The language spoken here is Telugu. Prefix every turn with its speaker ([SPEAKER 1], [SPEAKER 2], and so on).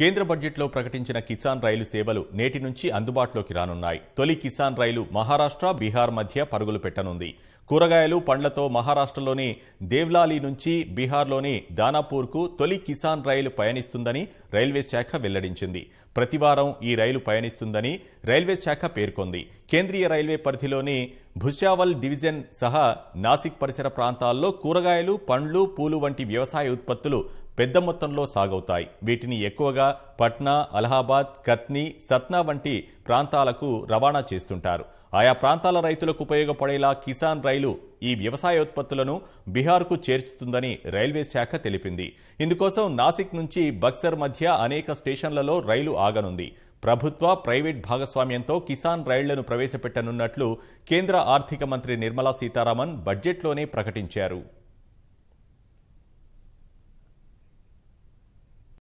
[SPEAKER 1] కేంద్ర బడ్జెట్లో ప్రకటించిన కిసాన్ రైలు సేవలు నేటి నుంచి అందుబాటులోకి రానున్నాయి తొలి కిసాన్ రైలు మహారాష్ట్ర బీహార్ మధ్య పరుగులు పెట్టనుంది కూరగాయలు పండ్లతో మహారాష్ట్రలోని దేవ్లాలి నుంచి బీహార్లోని దానాపూర్కు తొలి కిసాన్ రైలు పయనిస్తుందని రైల్వే శాఖ వెల్లడించింది ప్రతివారం ఈ రైలు పయనిస్తుందని రైల్వే శాఖ పేర్కొంది కేంద్రీయ రైల్వే పరిధిలోని భుషావల్ డివిజన్ సహా నాసిక్ పరిసర ప్రాంతాల్లో కూరగాయలు పండ్లు పూలు వంటి వ్యవసాయ ఉత్పత్తులు పెద్ద మొత్తంలో సాగవుతాయి వీటిని ఎక్కువగా పట్నా అలహాబాద్ కత్ని సత్నా వంటి ప్రాంతాలకు రవాణా చేస్తుంటారు ఆయా ప్రాంతాల రైతులకు ఉపయోగపడేలా కిసాన్ రైలు ఈ వ్యవసాయ ఉత్పత్తులను బీహార్కు చేర్చుతుందని రైల్వే శాఖ తెలిపింది ఇందుకోసం నాసిక్ నుంచి బక్సర్ మధ్య అనేక స్టేషన్లలో రైలు ఆగనుంది ప్రభుత్వ ప్రైవేట్ భాగస్వామ్యంతో కిసాన్ రైళ్లను ప్రవేశపెట్టనున్నట్లు కేంద్ర ఆర్థిక మంత్రి నిర్మలా సీతారామన్ బడ్జెట్లోనే ప్రకటించారు